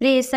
Press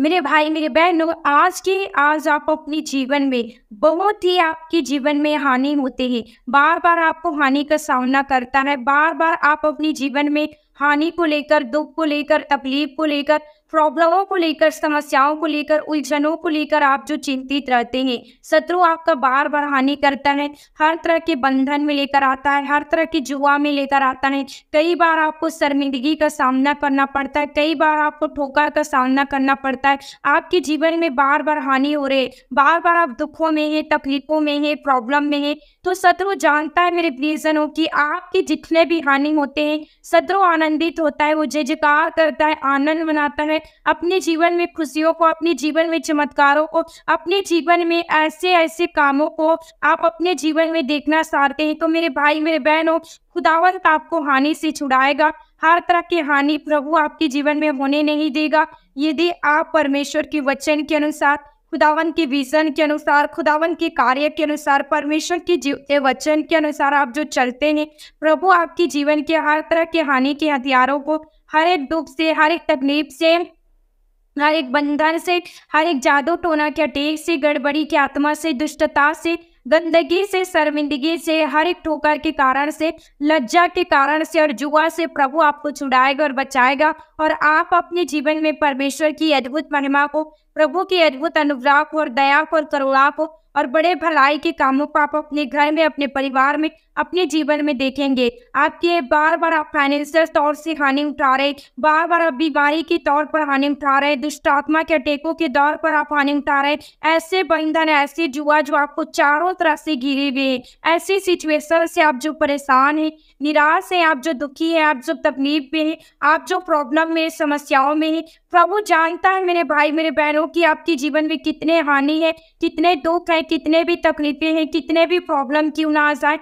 मेरे भाई मेरे बहनों आज के आज आप अपने जीवन में बहुत ही आपके जीवन में हानि होते हैं बार बार आपको हानि का सामना करता है बार बार आप अपने जीवन में हानि को लेकर दुख को लेकर तकलीफ को लेकर प्रॉब्लमों को लेकर समस्याओं को लेकर उलझनों को लेकर आप जो चिंतित रहते हैं शत्रु आपका बार बार हानि करता है हर तरह के बंधन में लेकर आता है हर तरह की जुआ में लेकर आता है कई बार आपको शर्मिंदगी का सामना करना पड़ता है कई बार आपको ठोकर का सामना करना पड़ता है आपके जीवन में बार बार हानि हो रही है बार बार आप दुखों में है तकलीफों में है प्रॉब्लम में है तो शत्रु जानता है मेरे प्रियजनों की आपके जितने भी हानि होते हैं शत्रु आनंदित होता है वो जय जयकार करता है आनंद मनाता है है अपने जीवन में खुशियों को अपने जीवन में चमत्कारों को अपने जीवन में ऐसे ऐसे कामों को आप अपने जीवन में देखना चाहते हैं तो मेरे भाई मेरे बहनों खुदावंत आपको हानि से छुड़ाएगा हर तरह की हानि प्रभु आपके जीवन में होने नहीं देगा यदि आप परमेश्वर के वचन के अनुसार खुदावन के विजन के अनुसार खुदावन के कार्य के अनुसार परमेश्वर के जीवते वचन के अनुसार आप जो चलते हैं प्रभु आपके जीवन के हर तरह के हानि के हथियारों को हर एक दुख से हर एक तकलीफ से हर एक बंधन से हर एक जादू टोना के अटेक से गड़बड़ी की आत्मा से दुष्टता से गंदगी से शर्मिंदगी से हर एक ठोकर के कारण से लज्जा के कारण से और जुआ से प्रभु आपको छुड़ाएगा और बचाएगा और आप अपने जीवन में परमेश्वर की अद्भुत महिमा को प्रभु की अद्भुत अनुग्रह को और दया को और करुणा को और बड़े भलाई के कामों को आप अपने घर में अपने परिवार में अपने जीवन में देखेंगे आपके बार बार आप फाइनेंशियल तौर से हानि उठा रहे बार बार आप बीमारी के तौर पर हानि उठा रहे दुष्ट आत्मा के अटेकों के दौर पर आप हानि उठा रहे ऐसे बंधन ऐसे जुआ जो आपको चारों तरफ से घिरे हुए हैं ऐसी सिचुएशन से आप जो परेशान हैं निराश हैं आप जो दुखी हैं आप जो तकलीफ में हैं आप जो प्रॉब्लम में समस्याओं में हैं प्रभु जानता है मेरे भाई मेरे बहनों की आपके जीवन में कितने हानि है कितने दुख है कितने भी तकलीफें हैं कितने भी प्रॉब्लम क्यों ना आ जाए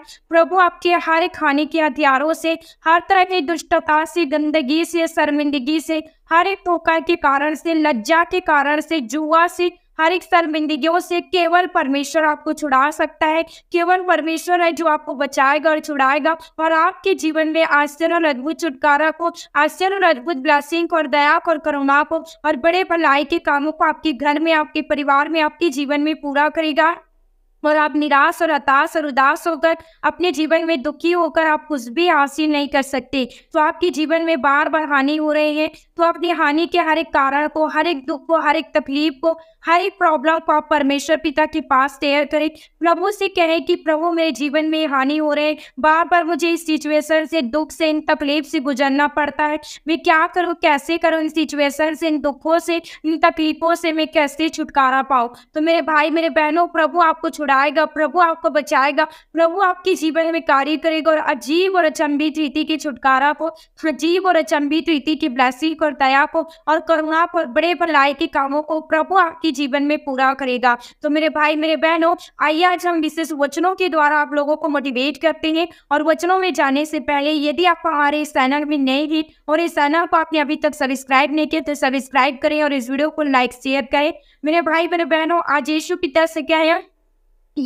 प्रभु आपके हर खाने के हथियारों से हर तरह की दुष्टता से गंदगी से शर्मिंदगी से हर एक धोखा के कारण से लज्जा के कारण से जुआ से हर एक शर्मिंदगियों से केवल परमेश्वर आपको छुड़ा सकता है केवल परमेश्वर है जो आपको बचाएगा और छुड़ाएगा और आपके जीवन में आश्चर्य और अद्भुत छुटकारा को आश्चर्य और अद्भुत ब्लैसिंग और दया और करुणा को और बड़े भलाई के कामों को आपके घर में आपके परिवार में आपके जीवन में पूरा करेगा और आप निराश और हताश और उदास होकर अपने जीवन में दुखी होकर आप कुछ भी हासिल नहीं कर सकते तो आपके जीवन में बार बार हानि हो रही है तो अपनी हानि के हर एक कारण को हर एक दुख को हर एक तकलीफ को हर एक प्रॉब्लम को आप परमेश्वर पिता के पास शेयर करें प्रभु से कहें कि प्रभु मेरे जीवन में हानि हो रहे बार बार मुझे इस सिचुएशन से दुख से इन तकलीफ से गुजरना पड़ता है मैं क्या करूँ कैसे करूँ इन सिचुएशन से इन दुखों से इन तकलीफों से मैं कैसे छुटकारा पाऊँ तो मेरे भाई मेरे बहनों प्रभु आपको छुड़ाएगा प्रभु आपको बचाएगा प्रभु आपके जीवन में कार्य करेगा और अजीब और अचंभित रीति की छुटकारा को अजीब और अचंभित रीति की ब्लैसिंग और दया को और करुणा पर बड़े भलाई के कामों को प्रभु आपकी जीवन में पूरा करेगा तो मेरे भाई मेरे बहनों आइए आज हम विशेष वचनों के द्वारा आप लोगों को मोटिवेट करते हैं और वचनों में जाने से पहले यदि आप हमारे इस चैनल में नए हैं और इस चैनल को आपने अभी तक सब्सक्राइब नहीं किया तो सब्सक्राइब करें और इस वीडियो को लाइक शेयर करें मेरे भाई मेरे बहनों आज यशु पिता से क्या है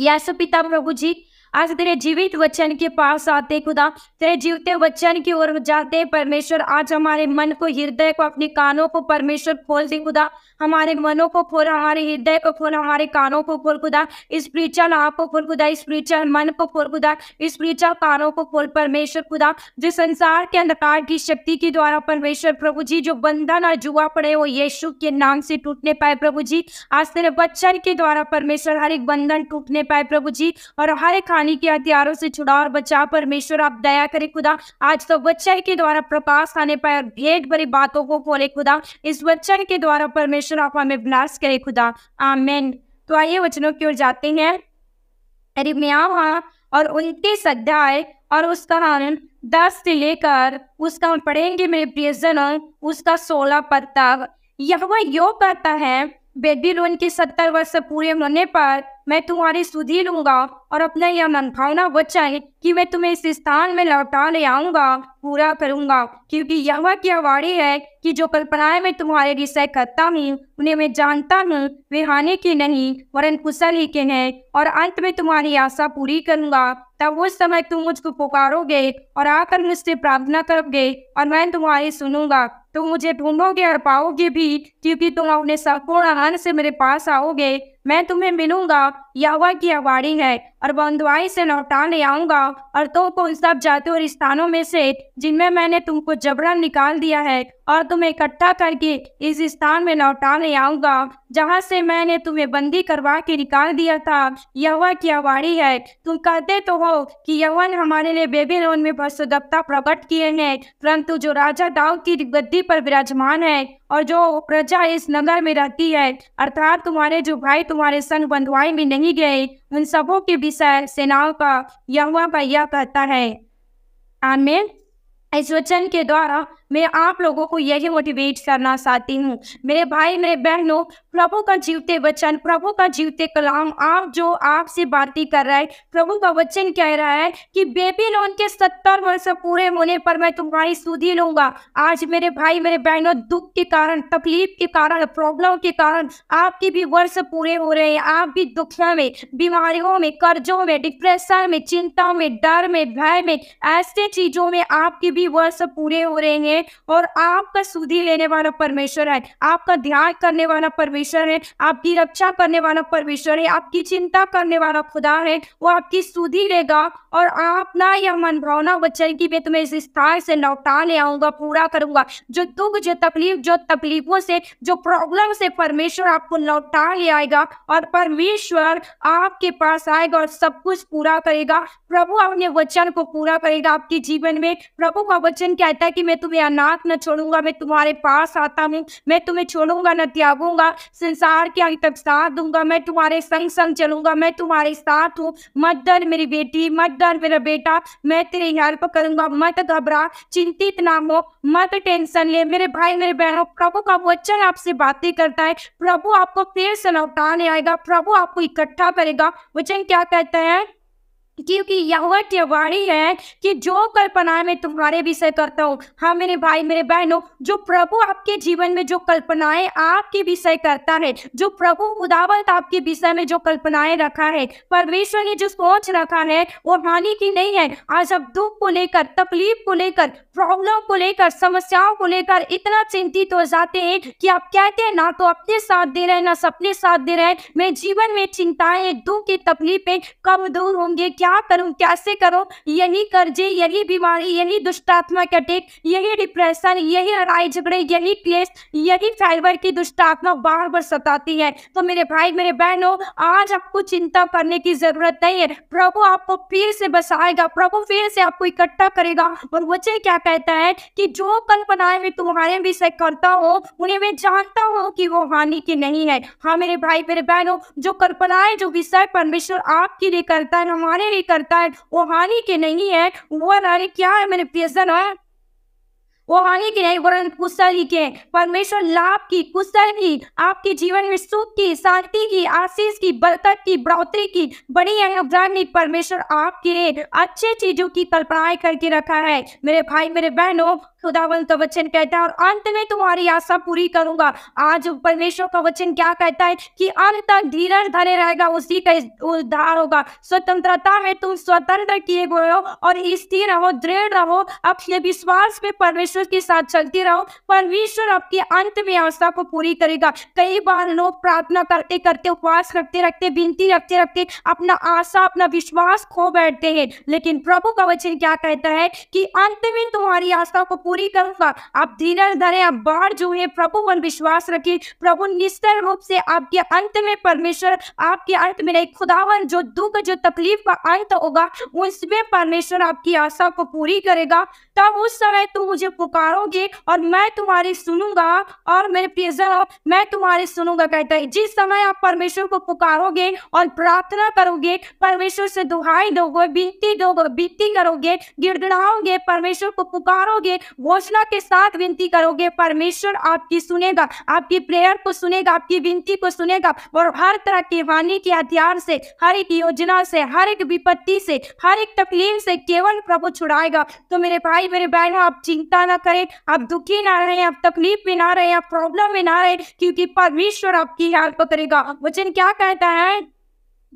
यशु पिता प्रभु जी आज तेरे जीवित वचन के पास आते खुदा तेरे जीवते वचन की ओर जाते परमेश्वर आज हमारे मन को हृदय को अपने कानों को परमेश्वर खोल दे खुदा हमारे मनों को खोल हमारे हृदय को खोल हमारे कानों को खोल खुदा स्पिरिचुअल आप को खोल खुदा स्पिरिचुअल मन को खोल खुदा स्पिरिचुअल कानों को खोल परमेश्वर खुदा जो संसार के अंधकार की शक्ति के द्वारा परमेश्वर प्रभु जी जो बंधन और जुआ पड़े वो यीशु के नाम से टूटने पाए प्रभु जी आज तेरे वचन के द्वारा परमेश्वर हर एक बंधन टूटने पाए प्रभु जी और हर एक शैतानी के हथियारों से छुड़ा और बचा परमेश्वर आप दया करे खुदा आज तो बच्चा के द्वारा प्रकाश आने पाए और भेद भरी बातों को खोले खुदा इस वचन के द्वारा परमेश्वर आप हमें ब्लास करे खुदा आमेन तो आइए वचनों की ओर जाते हैं रिमया वहाँ और उनकी सद्याय और उसका कारण दस से लेकर उसका हम पढ़ेंगे मेरे प्रियजन उसका सोलह पद तक यह वह यो कहता है बेबी लोन के सत्तर वर्ष पूरे होने पर मैं तुम्हारी सुधी लूंगा और अपना यह मनभावना बच्चा है कि मैं तुम्हें इस स्थान में लौटा ले आऊंगा पूरा करूंगा क्योंकि यह की अवाड़ी है कि जो कल्पनाएं मैं तुम्हारे विषय करता हूँ उन्हें मैं जानता हूँ वे हानि की नहीं वरन कुशल ही के हैं और अंत में तुम्हारी आशा पूरी करूंगा तब उस समय तुम मुझको पुकारोगे और आकर मुझसे प्रार्थना करोगे और मैं तुम्हारी सुनूंगा तुम मुझे ढूंढोगे और पाओगे भी क्योंकि तुम अपने संपूर्ण आनंद से मेरे पास आओगे मैं तुम्हें मिलूंगा वह की अवाड़ी है और बंधुआई से लौटा ले आऊंगा और तुमको तो उन सब जाते और स्थानों में से जिनमें मैंने तुमको जबरन निकाल दिया है और तुम्हें इकट्ठा करके इस स्थान में लौटाने आऊंगा जहाँ से मैंने तुम्हें बंदी करवा के निकाल दिया था यह की आवाड़ी है तुम कहते तो हो कि यवन हमारे लिए लोन में परशुदत्ता प्रकट किए हैं परंतु जो राजा दाऊद की गद्दी पर विराजमान है और जो प्रजा इस नगर में रहती है अर्थात तुम्हारे जो भाई तुम्हारे संग बंधुआई में नहीं गए उन सबों के विषय सेनाओं का यहुआ का यह कहता है आमेर इस वचन के द्वारा मैं आप लोगों को यही मोटिवेट करना चाहती हूँ मेरे भाई मेरे बहनों प्रभु का जीवते वचन प्रभु का जीवते कलाम आप जो आपसे बातें कर रहा है प्रभु का वचन कह रहा है कि बेबी लोन के सत्तर वर्ष पूरे होने पर मैं तुम्हारी सुधी लूंगा आज मेरे भाई मेरे बहनों दुख के कारण तकलीफ के कारण प्रॉब्लम के कारण आपके भी वर्ष पूरे हो रहे हैं आप भी दुखों में बीमारियों में कर्जों में डिप्रेशन में चिंता में डर में भय में ऐसे चीजों में आपके भी वर्ष पूरे हो रहे हैं है और आपका सुधी लेने वाला परमेश्वर है आपका ध्यान करने वाला परमेश्वर है आपकी रक्षा करने वाला परमेश्वर है आपकी चिंता करने वाला खुदा है वो आपकी सुधी लेगा और आप ना यह मन भावना वचन की मैं तुम्हें इस स्थान से लौटा ले आऊंगा पूरा करूंगा जो दुख जो तकलीफ जो तकलीफों से जो प्रॉब्लम से परमेश्वर आपको लौटा ले आएगा और परमेश्वर आपके पास आएगा और सब कुछ पूरा करेगा प्रभु अपने वचन को पूरा करेगा आपके जीवन में प्रभु का वचन कहता है कि मैं तुम्हें नाथ न छोड़ूंगा मैं तुम्हारे पास आता हूँ मैं तुम्हें छोड़ूंगा न त्यागूंगा संसार के अंत तक साथ दूंगा मैं तुम्हारे संग संग चलूंगा मैं तुम्हारे साथ हूँ मत डर मेरी बेटी मत डर मेरा बेटा मैं तेरे हेल्प करूंगा मत घबरा चिंतित ना हो मत टेंशन ले मेरे भाई मेरे बहनों प्रभु का वचन आपसे बातें करता है प्रभु आपको फिर से लौटाने आएगा प्रभु आपको इकट्ठा करेगा वचन क्या कहता है क्योंकि की वाणी है कि जो कल्पना में तुम्हारे विषय करता हूँ हाँ मेरे भाई मेरे बहनों जो प्रभु आपके जीवन में जो कल्पनाएं आपके विषय करता है जो प्रभु उदावत आपके विषय में जो कल्पनाएं रखा है परमेश्वर ने जो सोच रखा है वो हानि की नहीं है आज आप दुख को लेकर तकलीफ को लेकर प्रॉब्लम को लेकर समस्याओं को लेकर इतना चिंतित हो जाते हैं कि आप कहते हैं ना तो अपने साथ दे रहे ना सपने साथ दे रहे मेरे जीवन में चिंताएं दुख की तकलीफें कब दूर होंगे क्या क्या करूं कैसे करूं यही कर्जे यही बीमारी यही दुष्टात्मा के अटेक यही डिप्रेशन यही लड़ाई झगड़े यही क्लेश यही फाइबर की दुष्टात्मा बार बार सताती है तो मेरे भाई मेरे बहनों आज आपको चिंता करने की जरूरत नहीं है प्रभु आपको फिर से बसाएगा प्रभु फिर से आपको इकट्ठा करेगा और वजह क्या कहता है कि जो कल्पनाएं मैं तुम्हारे विषय करता हूँ उन्हें मैं जानता हूँ कि वो हानि की नहीं है हाँ मेरे भाई मेरे बहनों जो कल्पनाएं जो विषय परमेश्वर आपके लिए करता है हमारे ही करता है वो हानि के नहीं है वो नारी क्या है मैनिपुलेशन है हाँ? वो हानि के नहीं वरन कुशल ही के परमेश्वर लाभ की कुशल ही आपके जीवन में सुख की शांति की आशीष की बरकत की बढ़ोतरी की बड़ी अनुग्रह परमेश्वर आपके लिए अच्छे चीजों की कल्पनाएं करके रखा है मेरे भाई मेरे बहनों खुदावन का वचन कहता है और अंत में तुम्हारी आशा पूरी करूंगा आज परमेश्वर का वचन क्या कहता है कि अंत तक धीरज धरे रहेगा उसी का उद्धार होगा स्वतंत्रता में तुम स्वतंत्र किए गए हो और स्थिर रहो दृढ़ रहो अपने विश्वास में परमेश्वर के साथ चलती रहो परमेश्वर आपके अंत में आशा को पूरी करेगा कई बार लोग प्रार्थना करते करते उपवास रखते रखते विनती रखते रखते अपना आशा अपना विश्वास खो बैठते हैं लेकिन प्रभु का वचन क्या कहता है कि अंत में तुम्हारी आशा को पूरी करूंगा आप धीरज धरे आप बाढ़ जो है प्रभु पर विश्वास रखें प्रभु निश्चय रूप से आपके अंत में परमेश्वर आपके अंत में नहीं खुदावन जो दुख जो तकलीफ का अंत होगा उसमें परमेश्वर आपकी आशा को पूरी करेगा तब उस समय तुम मुझे पुकारोगे और मैं तुम्हारी सुनूंगा और मेरे प्रियजन मैं तुम्हारी सुनूंगा कहता है जिस समय आप परमेश्वर को पुकारोगे और प्रार्थना करोगे परमेश्वर से दुहाई दोगे बीती दोगे बीती करोगे गिड़गड़ाओगे परमेश्वर को पुकारोगे घोषणा के साथ विनती करोगे परमेश्वर आपकी सुनेगा आपकी प्रेयर को सुनेगा आपकी विनती को सुनेगा और हर तरह के वाणी के हथियार से हर एक योजना से हर एक विपत्ति से हर एक तकलीफ से केवल प्रभु छुड़ाएगा तो मेरे भाई मेरे बहन आप चिंता ना करें आप दुखी ना रहे आप तकलीफ में ना रहे आप प्रॉब्लम में ना रहे क्योंकि परमेश्वर आपकी हेल्प करेगा वचन क्या कहता है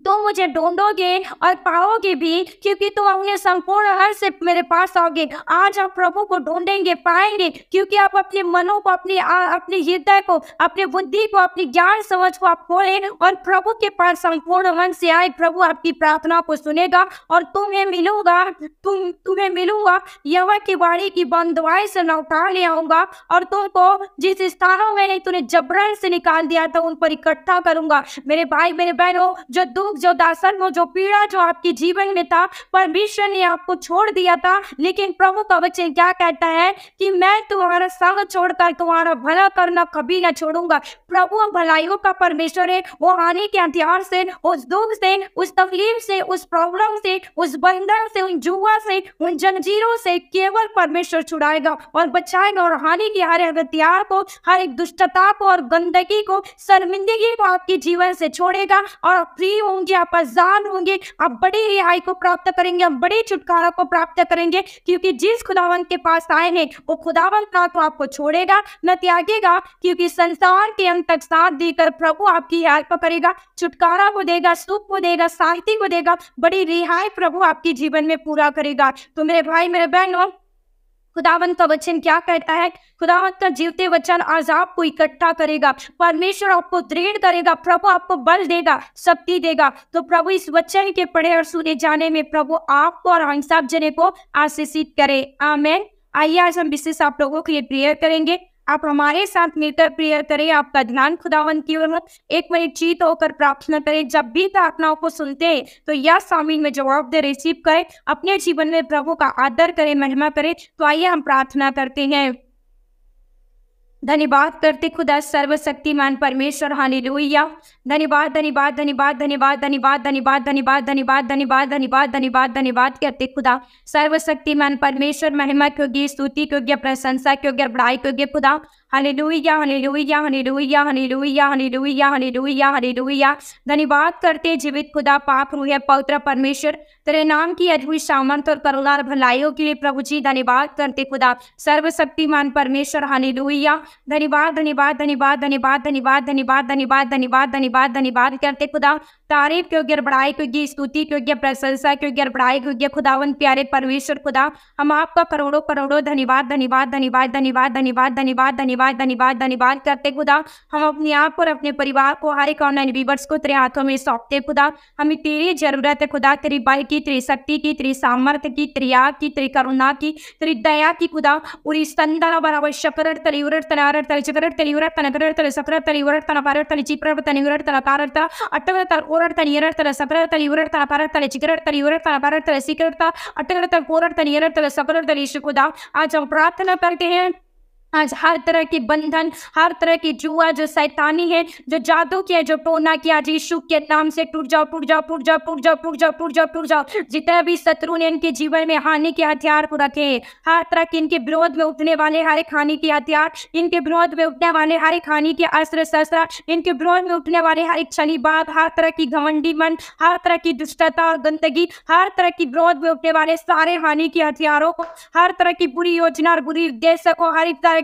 तुम मुझे ढूंढोगे और पाओगे भी क्योंकि तुम अपने संपूर्ण हर से मेरे पास आओगे आज आप प्रभु को ढूंढेंगे पाएंगे क्योंकि आप अपने मनों को अपने अपने हृदय को अपने बुद्धि को अपने ज्ञान समझ को आप खोलें और प्रभु के पास संपूर्ण मन से आए प्रभु आपकी प्रार्थना को सुनेगा और तुम्हें मिलूंगा तुम तुम्हें मिलूंगा यवा की वाणी की बंदवाई से लौटा ले आऊंगा और तुमको जिस स्थानों में तुमने जबरन से निकाल दिया था उन पर इकट्ठा करूंगा मेरे भाई मेरे बहनों जो दुख दुख जो दासन हो जो पीड़ा जो आपके जीवन में था परमेश्वर ने आपको छोड़ दिया था लेकिन प्रभु का वचन क्या कहता है कि मैं तुम्हारा संग छोड़कर तुम्हारा भला करना कभी ना छोड़ूंगा प्रभु भलाइयों का परमेश्वर है वो आने के हथियार से उस दुख से उस तकलीफ से उस प्रॉब्लम से उस बंधन से उन जुआ से उन जंजीरों से केवल परमेश्वर छुड़ाएगा और बचाएगा और हानि की हर हथियार को हर एक दुष्टता को और गंदगी को शर्मिंदगी को आपके जीवन से छोड़ेगा और फ्री होंगे होंगे आप आजाद होंगे आप बड़े रिहाई को प्राप्त करेंगे आप बड़े छुटकारा को प्राप्त करेंगे क्योंकि जिस खुदावन के पास आए हैं वो खुदावन ना तो आपको छोड़ेगा न त्यागेगा क्योंकि संसार के अंत तक साथ देकर प्रभु आपकी हेल्प करेगा छुटकारा को देगा सुख को देगा शांति को देगा बड़ी रिहाई प्रभु आपके जीवन में पूरा करेगा तो मेरे भाई मेरे बहनों खुदावन का वचन क्या कहता है खुदावन का जीवते वचन आज आपको इकट्ठा करेगा परमेश्वर आपको दृढ़ करेगा प्रभु आपको बल देगा शक्ति देगा तो प्रभु इस वचन के पढ़े और सुने जाने में प्रभु आपको और हम जने को आशीषित करे आमेन आइए आज हम विशेष आप लोगों के लिए प्रेयर करेंगे आप हमारे साथ मिलकर प्रेयर करें आपका ध्यान खुदावन की ओर एक मिनट चीत होकर प्रार्थना करें जब भी प्रार्थनाओं को सुनते हैं तो यह स्वामी में जवाब दे रिसीव करें अपने जीवन में प्रभु का आदर करें महिमा करें तो आइए हम प्रार्थना करते हैं धन्यवाद करते खुदा सर्वशक्तिमान परमेश्वर हानि लोहिया धन्यवाद धन्यवाद धन्यवाद धन्यवाद धन्यवाद धन्यवाद धन्यवाद धन्यवाद धन्यवाद धन्यवाद धन्यवाद धन्यवाद करते खुदा सर्वशक्तिमान परमेश्वर महिमा क्योंकि स्तुति क्योंकि प्रशंसा क्योंकि बढ़ाई क्योंकि खुदा hallelujah hallelujah hallelujah hallelujah hallelujah hallelujah hallelujah धन्यवाद करते जीवित खुदा पाप रूह पवित्र परमेश्वर तेरे नाम की अद्भुत सामर्थ और करुणा भलाइयों के लिए प्रभु जी धन्यवाद करते खुदा सर्वशक्तिमान परमेश्वर हालेलुया धन्यवाद धन्यवाद धन्यवाद धन्यवाद धन्यवाद धन्यवाद धन्यवाद धन्यवाद धन्यवाद धन्यवाद करते खुदा तारीफ के योग्य बड़ाई के स्तुति के योग्य प्रशंसा के योग्य बड़ाई के योग्य खुदावन प्यारे परमेश्वर खुदा हम आपका करोड़ों करोड़ों धन्यवाद धन्यवाद धन्यवाद धन्यवाद धन्यवाद धन्यवाद धन्यवाद धन्यवाद धन्यवाद करते खुदा हम अपने आप और अपने परिवार को हर एक ऑनलाइन व्यूवर्स को तेरे हाथों में सौंपते खुदा हमें तेरी जरूरत है खुदा तेरी बल की तेरी शक्ति की तेरी सामर्थ्य की तेरी आग की तेरी करुणा की तेरी दया की खुदा पूरी इस तंदर बराबर शकर तलिवर तनार तलचकर तलिवर तनकर तलसकर तलिवर तनपार तलचिपर तनिवर तनकार अटवर ಹೋರಾಡ್ತಾನೆ ಏರಾಡ್ತಾನೆ ಸಬರಾಡ್ತಾನೆ ಇವರಾಡ್ತಾನೆ ಪರಾಡ್ತಾನೆ ಚಿಗರಾಡ್ತಾನೆ ಇವರಾಡ್ತಾನೆ ಪರಾಡ್ತಾನೆ ಸಿಕ್ಕಿರ್ತಾ अटकड़ता कोरड़ता नियरड़ता सफलता ईश्वर को दाव आज हम प्रार्थना करते हैं आज हर तरह के बंधन हर तरह की जुआ जो सैतानी है जो जादू की है जो टोना की आज यीशु के नाम से टूट जाओ टूट जाओ टूट जाओ टूट जाओ टूट जाओ टूट जाओ टूट जाओ जितने भी शत्रु ने इनके जीवन में हानि के हथियार को रखे हर तरह के इनके विरोध में उठने वाले हर एक हानि के हथियार इनके विरोध में उठने वाले हर एक हानि के अस्त्र शस्त्र इनके विरोध में उठने वाले हर एक छली बात हर तरह की घमंडी मन हर तरह की दुष्टता और गंदगी हर तरह की विरोध में उठने वाले सारे हानि के हथियारों को हर तरह की बुरी योजना और बुरी उद्देश्य को हर एक तरह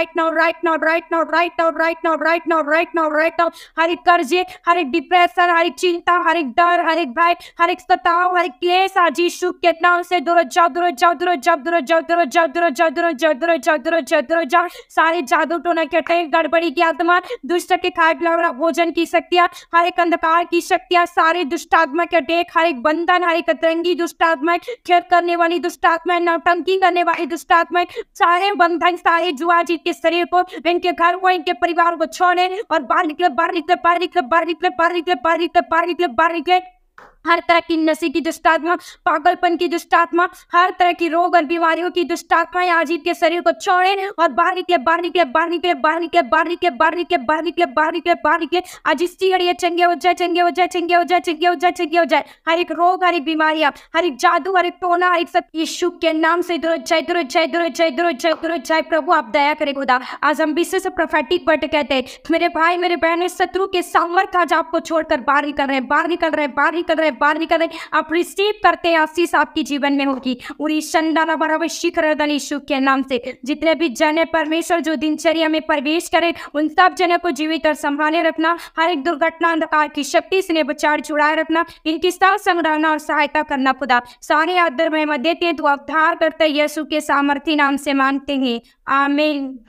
right now, right now, right now, right now, right now, right now, right now, right now, हर एक कर्जे हर एक डिप्रेशन हर एक चिंता हर एक डर हर एक भय हर एक सताव हर एक क्लेश आज यीशु के नाम से दूर जाओ दूर जाओ दूर जाओ दूर जाओ दूर जाओ दूर जाओ दूर जाओ दूर जाओ दूर जाओ दूर जाओ सारे जादू टोना के अटैक गड़बड़ी की आत्मा दुष्ट के खाए पिला भोजन की शक्तियाँ हर एक अंधकार की शक्तियाँ सारे दुष्ट आत्मा के टेक हर एक बंधन हर एक अतरंगी दुष्ट आत्मा खेल करने वाली दुष्ट आत्मा नौटंकी करने वाली दुष्ट आत्मा सारे बंधन सारे जुआ जीते इनके शरीर को इनके घर को इनके परिवार को छोड़े और बाहर निकले बाहर निकले बाहर निकले बाहर निकले बाहर निकले बाहर निकले बाहर निकले बाहर निकले हर तरह की नशे की दुष्टात्मा पागलपन की दुष्टात्मा हर तरह की रोग और बीमारियों की दुष्टात्मा आज के शरीर को छोड़े और बाहर निकले बाहर निकले बाहर निकले बाहर निकले बाहर निकले बाहर निकले बाहर निकले बाहर निकले बाहर निकले आज इसकी चंगे हो जाए चंगे हो जाए चंगे हो जाए चंगे हो जाए चंगे हो जाए हर एक रोग हर एक बीमारी हर एक जादू हर एक टोना हर एक सब यीशु के नाम से इधर जय दूर जय दूर जय दूर जय दूर जय प्रभु आप दया करें खुदा आज हम विशेष प्रोफेटिक वर्ड कहते हैं मेरे भाई मेरे बहन शत्रु के सामर्थ आज आपको छोड़कर बाहर निकल रहे हैं बाहर निकल रहे हैं बाहर निकल रहे है बाहर निकल रहे आप रिसीव करते हैं आशीष आपकी जीवन में होगी और ईशंदाना बराबर शिखर दल यीशु के नाम से जितने भी जने परमेश्वर जो दिनचर्या में प्रवेश करे उन सब जन को जीवित और संभाले रखना हर एक दुर्घटना अंधकार की शक्ति से बचाव छुड़ाए रखना इनकी सब संग्रहना और सहायता करना खुदा सारे आदर में देते हैं तो अवधार करते यशु के सामर्थ्य नाम से मानते हैं आमिर